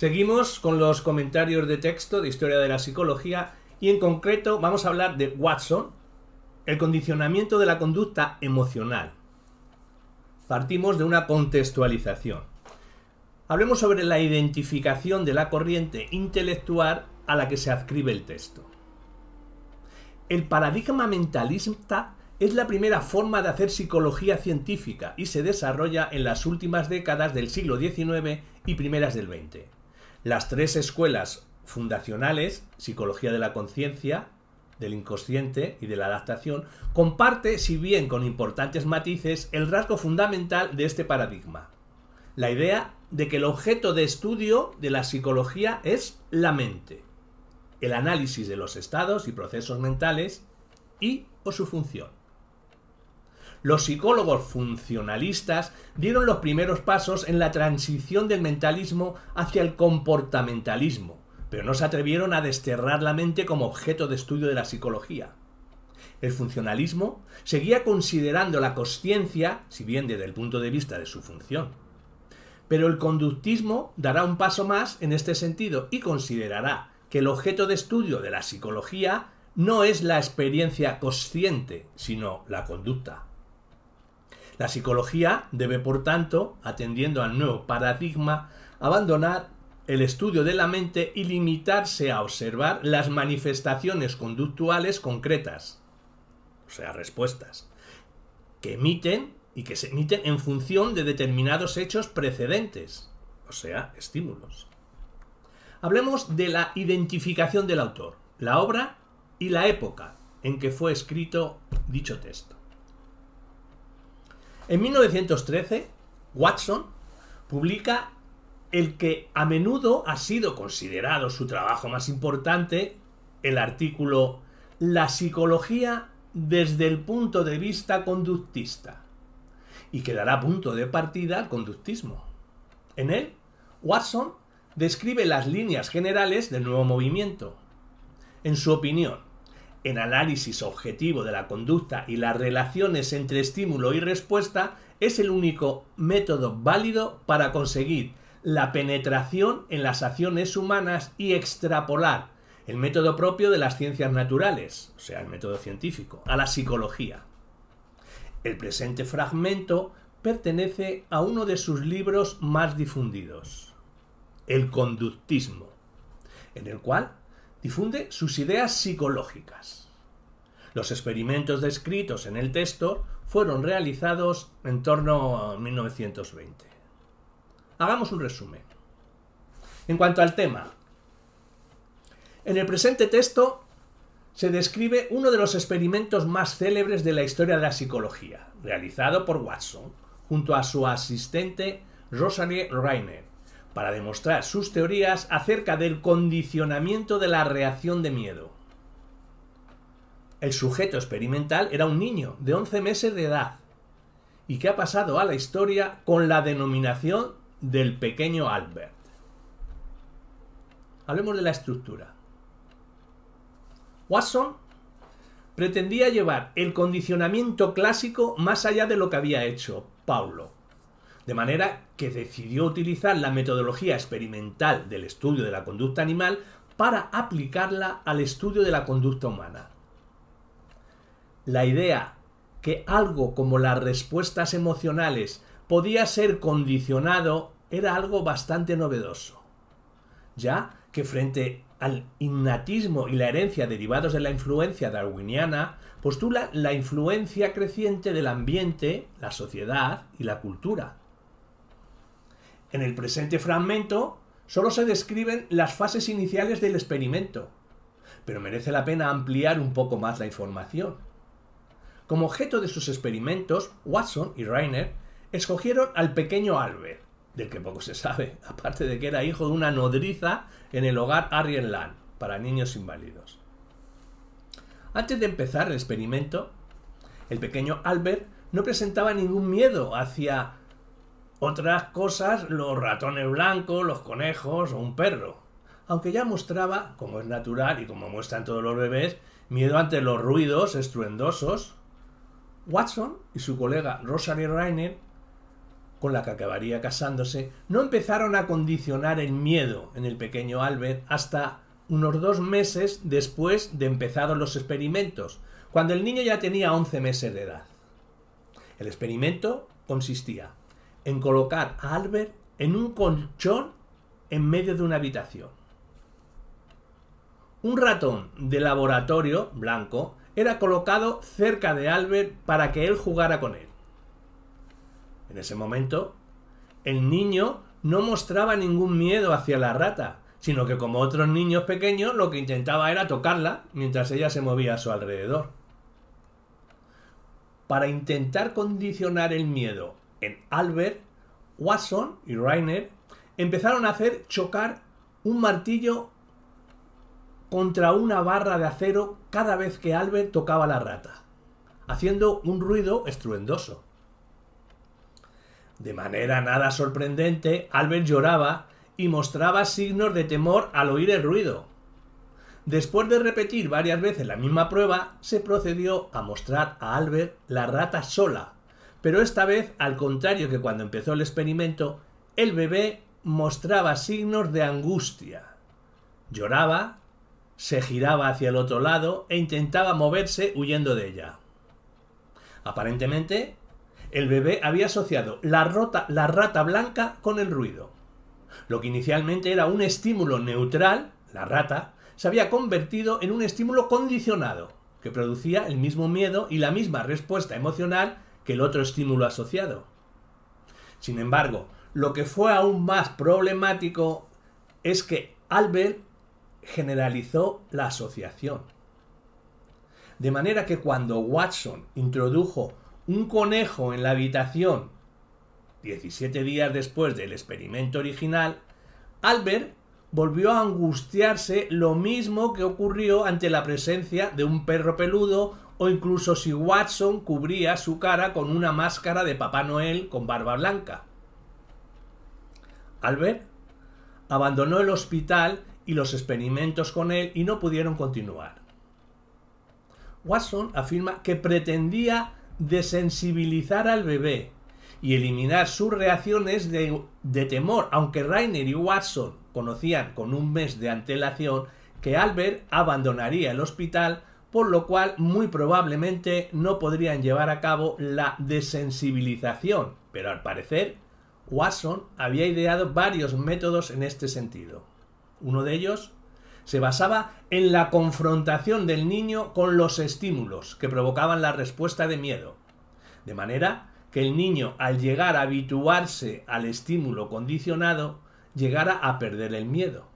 Seguimos con los comentarios de texto de historia de la psicología y en concreto vamos a hablar de Watson, el condicionamiento de la conducta emocional. Partimos de una contextualización. Hablemos sobre la identificación de la corriente intelectual a la que se adscribe el texto. El paradigma mentalista es la primera forma de hacer psicología científica y se desarrolla en las últimas décadas del siglo XIX y primeras del XX. Las tres escuelas fundacionales, psicología de la conciencia, del inconsciente y de la adaptación, comparte, si bien con importantes matices, el rasgo fundamental de este paradigma. La idea de que el objeto de estudio de la psicología es la mente, el análisis de los estados y procesos mentales y o su función los psicólogos funcionalistas dieron los primeros pasos en la transición del mentalismo hacia el comportamentalismo, pero no se atrevieron a desterrar la mente como objeto de estudio de la psicología. El funcionalismo seguía considerando la conciencia, si bien desde el punto de vista de su función. Pero el conductismo dará un paso más en este sentido y considerará que el objeto de estudio de la psicología no es la experiencia consciente, sino la conducta. La psicología debe, por tanto, atendiendo al nuevo paradigma, abandonar el estudio de la mente y limitarse a observar las manifestaciones conductuales concretas, o sea, respuestas, que emiten y que se emiten en función de determinados hechos precedentes, o sea, estímulos. Hablemos de la identificación del autor, la obra y la época en que fue escrito dicho texto. En 1913, Watson publica el que a menudo ha sido considerado su trabajo más importante, el artículo La psicología desde el punto de vista conductista, y que dará punto de partida al conductismo. En él, Watson describe las líneas generales del nuevo movimiento. En su opinión, en análisis objetivo de la conducta y las relaciones entre estímulo y respuesta es el único método válido para conseguir la penetración en las acciones humanas y extrapolar el método propio de las ciencias naturales, o sea, el método científico, a la psicología. El presente fragmento pertenece a uno de sus libros más difundidos, El conductismo, en el cual difunde sus ideas psicológicas. Los experimentos descritos en el texto fueron realizados en torno a 1920. Hagamos un resumen. En cuanto al tema, en el presente texto se describe uno de los experimentos más célebres de la historia de la psicología, realizado por Watson, junto a su asistente Rosalie Reiner, para demostrar sus teorías acerca del condicionamiento de la reacción de miedo. El sujeto experimental era un niño de 11 meses de edad y que ha pasado a la historia con la denominación del pequeño Albert. Hablemos de la estructura. Watson pretendía llevar el condicionamiento clásico más allá de lo que había hecho Paulo de manera que decidió utilizar la metodología experimental del estudio de la conducta animal para aplicarla al estudio de la conducta humana. La idea que algo como las respuestas emocionales podía ser condicionado era algo bastante novedoso, ya que frente al innatismo y la herencia derivados de la influencia darwiniana, postula la influencia creciente del ambiente, la sociedad y la cultura, en el presente fragmento solo se describen las fases iniciales del experimento, pero merece la pena ampliar un poco más la información. Como objeto de sus experimentos, Watson y Rainer escogieron al pequeño Albert, del que poco se sabe, aparte de que era hijo de una nodriza en el hogar Land, para niños inválidos. Antes de empezar el experimento, el pequeño Albert no presentaba ningún miedo hacia otras cosas, los ratones blancos, los conejos o un perro. Aunque ya mostraba, como es natural y como muestran todos los bebés, miedo ante los ruidos estruendosos, Watson y su colega Rosalie Rainer, con la que acabaría casándose, no empezaron a condicionar el miedo en el pequeño Albert hasta unos dos meses después de empezados los experimentos, cuando el niño ya tenía 11 meses de edad. El experimento consistía en colocar a Albert en un colchón en medio de una habitación. Un ratón de laboratorio blanco era colocado cerca de Albert para que él jugara con él. En ese momento, el niño no mostraba ningún miedo hacia la rata, sino que como otros niños pequeños lo que intentaba era tocarla mientras ella se movía a su alrededor. Para intentar condicionar el miedo en Albert, Watson y Rainer empezaron a hacer chocar un martillo contra una barra de acero cada vez que Albert tocaba la rata, haciendo un ruido estruendoso. De manera nada sorprendente, Albert lloraba y mostraba signos de temor al oír el ruido. Después de repetir varias veces la misma prueba, se procedió a mostrar a Albert la rata sola, pero esta vez, al contrario que cuando empezó el experimento, el bebé mostraba signos de angustia. Lloraba, se giraba hacia el otro lado e intentaba moverse huyendo de ella. Aparentemente, el bebé había asociado la, rata blanca con el ruido. Lo que inicialmente era un estímulo neutral, la rata, se había convertido en un estímulo condicionado, que producía el mismo miedo y la misma respuesta emocional el otro estímulo asociado. Sin embargo, lo que fue aún más problemático es que Albert generalizó la asociación. De manera que cuando Watson introdujo un conejo en la habitación 17 días después del experimento original, Albert volvió a angustiarse lo mismo que ocurrió ante la presencia de un perro peludo o incluso si Watson cubría su cara con una máscara de Papá Noel con barba blanca. Albert abandonó el hospital y los experimentos con él y no pudieron continuar. Watson afirma que pretendía desensibilizar al bebé y eliminar sus reacciones de, temor, aunque Rainer y Watson conocían con un mes de antelación que Albert abandonaría el hospital por lo cual muy probablemente no podrían llevar a cabo la desensibilización, pero al parecer Watson había ideado varios métodos en este sentido. Uno de ellos se basaba en la confrontación del niño con los estímulos que provocaban la respuesta de miedo, de manera que el niño al llegar a habituarse al estímulo condicionado llegara a perder el miedo.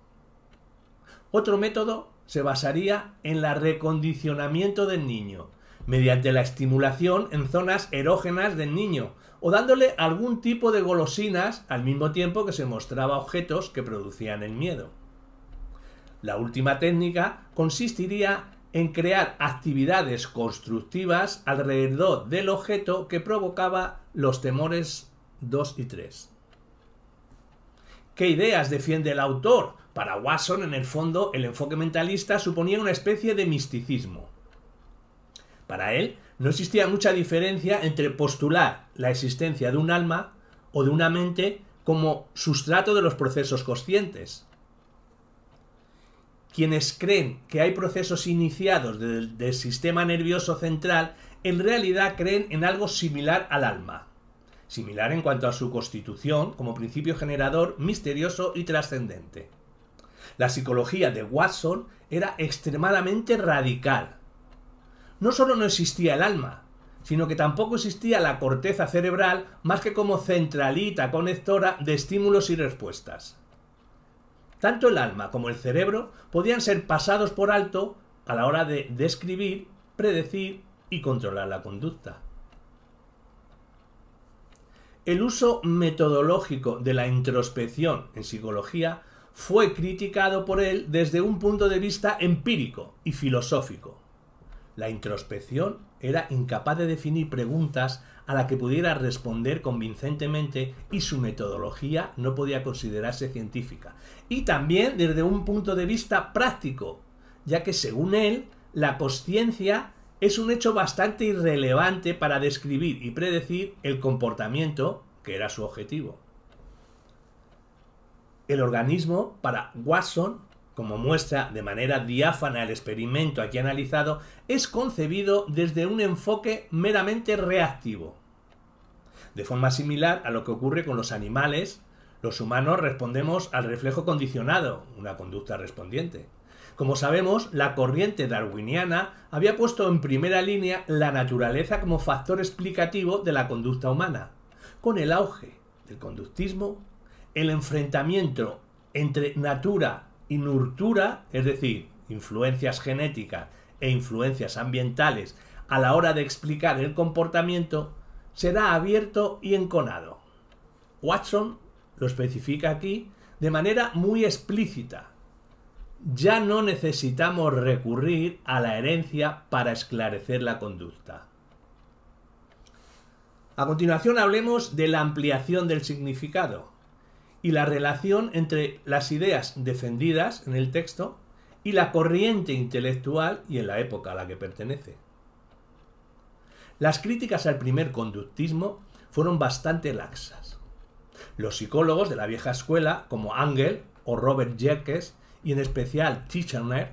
Otro método se basaría en el recondicionamiento del niño, mediante la estimulación en zonas erógenas del niño, o dándole algún tipo de golosinas al mismo tiempo que se mostraba objetos que producían el miedo. La última técnica consistiría en crear actividades constructivas alrededor del objeto que provocaba los temores 2 y 3. ¿Qué ideas defiende el autor para Watson, en el fondo, el enfoque mentalista suponía una especie de misticismo. Para él, no existía mucha diferencia entre postular la existencia de un alma o de una mente como sustrato de los procesos conscientes. Quienes creen que hay procesos iniciados del, del, sistema nervioso central, en realidad creen en algo similar al alma, similar en cuanto a su constitución como principio generador misterioso y trascendente. La psicología de Watson era extremadamente radical. No solo no existía el alma, sino que tampoco existía la corteza cerebral más que como centralita conectora de estímulos y respuestas. Tanto el alma como el cerebro podían ser pasados por alto a la hora de describir, predecir y controlar la conducta. El uso metodológico de la introspección en psicología fue criticado por él desde un punto de vista empírico y filosófico. La introspección era incapaz de definir preguntas a la que pudiera responder convincentemente y su metodología no podía considerarse científica. Y también desde un punto de vista práctico, ya que según él, la conciencia es un hecho bastante irrelevante para describir y predecir el comportamiento que era su objetivo el organismo para Watson, como muestra de manera diáfana el experimento aquí analizado, es concebido desde un enfoque meramente reactivo. De forma similar a lo que ocurre con los animales, los humanos respondemos al reflejo condicionado, una conducta respondiente. Como sabemos, la corriente darwiniana había puesto en primera línea la naturaleza como factor explicativo de la conducta humana, con el auge del conductismo el enfrentamiento entre natura y nurtura, es decir, influencias genéticas e influencias ambientales a la hora de explicar el comportamiento, será abierto y enconado. Watson lo especifica aquí de manera muy explícita. Ya no necesitamos recurrir a la herencia para esclarecer la conducta. A continuación hablemos de la ampliación del significado y la relación entre las ideas defendidas en el texto y la corriente intelectual y en la época a la que pertenece. Las críticas al primer conductismo fueron bastante laxas. Los psicólogos de la vieja escuela, como Angel o Robert Jerkes, y en especial Titchener,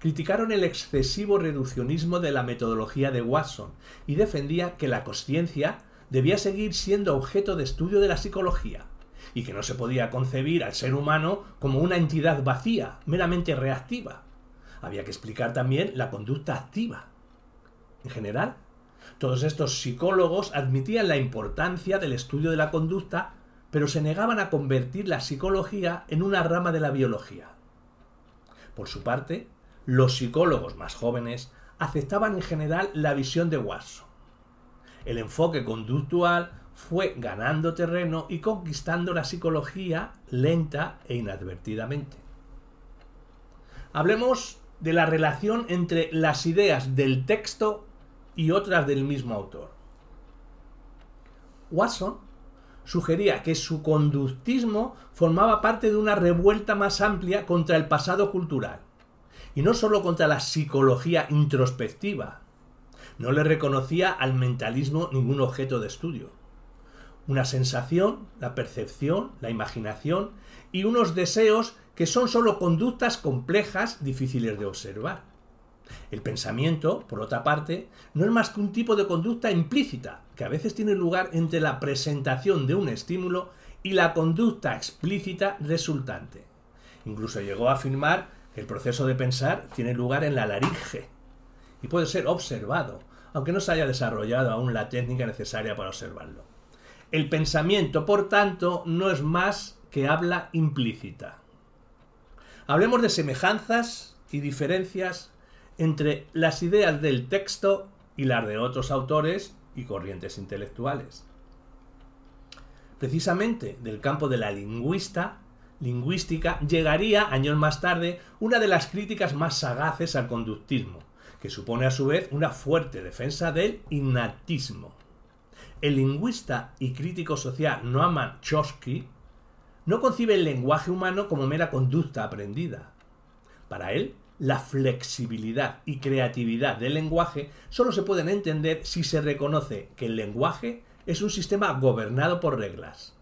criticaron el excesivo reduccionismo de la metodología de Watson y defendía que la conciencia debía seguir siendo objeto de estudio de la psicología, y que no se podía concebir al ser humano como una entidad vacía, meramente reactiva. Había que explicar también la conducta activa. En general, todos estos psicólogos admitían la importancia del estudio de la conducta, pero se negaban a convertir la psicología en una rama de la biología. Por su parte, los psicólogos más jóvenes aceptaban en general la visión de Watson. El enfoque conductual fue ganando terreno y conquistando la psicología lenta e inadvertidamente. Hablemos de la relación entre las ideas del texto y otras del mismo autor. Watson sugería que su conductismo formaba parte de una revuelta más amplia contra el pasado cultural, y no solo contra la psicología introspectiva. No le reconocía al mentalismo ningún objeto de estudio una sensación, la percepción, la imaginación y unos deseos que son sólo conductas complejas, difíciles de observar. El pensamiento, por otra parte, no es más que un tipo de conducta implícita, que a veces tiene lugar entre la presentación de un estímulo y la conducta explícita resultante. Incluso llegó a afirmar que el proceso de pensar tiene lugar en la laringe y puede ser observado, aunque no se haya desarrollado aún la técnica necesaria para observarlo. El pensamiento, por tanto, no es más que habla implícita. Hablemos de semejanzas y diferencias entre las ideas del texto y las de otros autores y corrientes intelectuales. Precisamente del campo de la lingüista, lingüística llegaría años más tarde una de las críticas más sagaces al conductismo, que supone a su vez una fuerte defensa del innatismo el lingüista y crítico social Noam Chomsky no concibe el lenguaje humano como mera conducta aprendida. Para él, la flexibilidad y creatividad del lenguaje solo se pueden entender si se reconoce que el lenguaje es un sistema gobernado por reglas.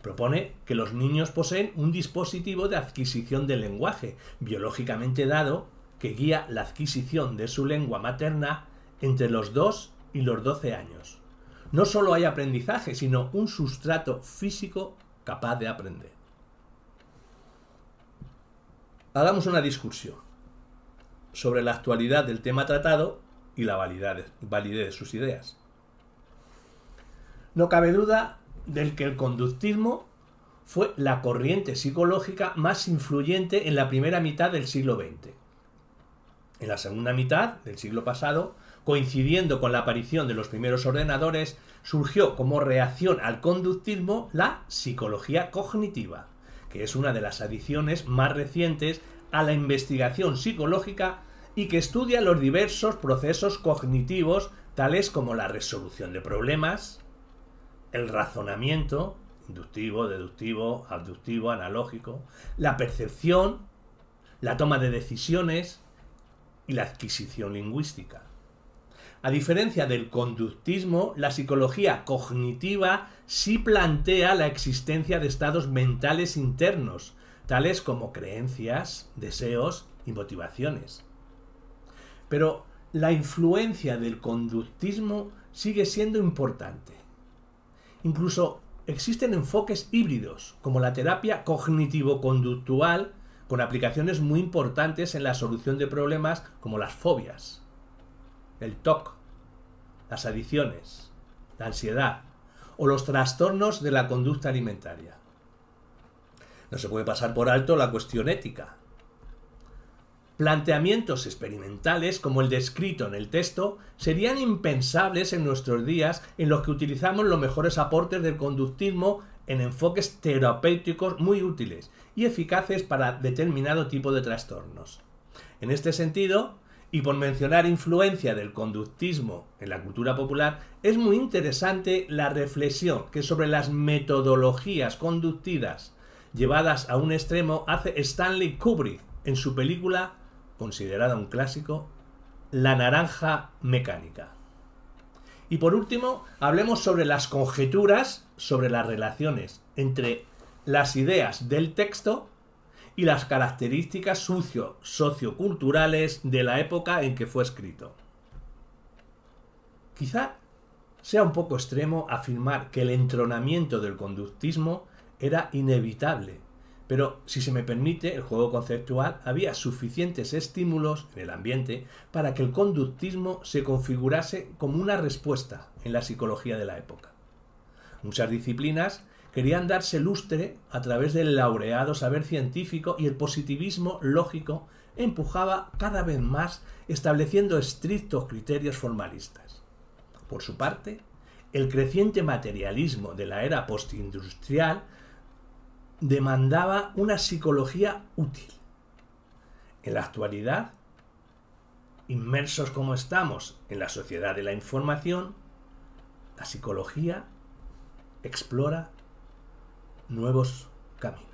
Propone que los niños poseen un dispositivo de adquisición del lenguaje, biológicamente dado, que guía la adquisición de su lengua materna entre los 2 y los 12 años no solo hay aprendizaje, sino un sustrato físico capaz de aprender. Hagamos una discusión sobre la actualidad del tema tratado y la validez, validez de sus ideas. No cabe duda del que el conductismo fue la corriente psicológica más influyente en la primera mitad del siglo XX. En la segunda mitad del siglo pasado, coincidiendo con la aparición de los primeros ordenadores, surgió como reacción al conductismo la psicología cognitiva, que es una de las adiciones más recientes a la investigación psicológica y que estudia los diversos procesos cognitivos tales como la resolución de problemas, el razonamiento, inductivo, deductivo, abductivo, analógico, la percepción, la toma de decisiones y la adquisición lingüística. A diferencia del conductismo, la psicología cognitiva sí plantea la existencia de estados mentales internos, tales como creencias, deseos y motivaciones. Pero la influencia del conductismo sigue siendo importante. Incluso existen enfoques híbridos, como la terapia cognitivo-conductual, con aplicaciones muy importantes en la solución de problemas como las fobias, el TOC, las adicciones, la ansiedad o los trastornos de la conducta alimentaria. No se puede pasar por alto la cuestión ética. Planteamientos experimentales como el descrito en el texto serían impensables en nuestros días en los que utilizamos los mejores aportes del conductismo en enfoques terapéuticos muy útiles y eficaces para determinado tipo de trastornos. En este sentido, y por mencionar influencia del conductismo en la cultura popular, es muy interesante la reflexión que sobre las metodologías conductidas llevadas a un extremo hace Stanley Kubrick en su película, considerada un clásico, La naranja mecánica. Y por último, hablemos sobre las conjeturas sobre las relaciones entre las ideas del texto y las características socio socioculturales de la época en que fue escrito. Quizá sea un poco extremo afirmar que el entronamiento del conductismo era inevitable, pero si se me permite, el juego conceptual había suficientes estímulos en el ambiente para que el conductismo se configurase como una respuesta en la psicología de la época. Muchas disciplinas querían darse lustre a través del laureado saber científico y el positivismo lógico empujaba cada vez más estableciendo estrictos criterios formalistas. Por su parte, el creciente materialismo de la era postindustrial demandaba una psicología útil. En la actualidad, inmersos como estamos en la sociedad de la información, la psicología explora nuevos caminos.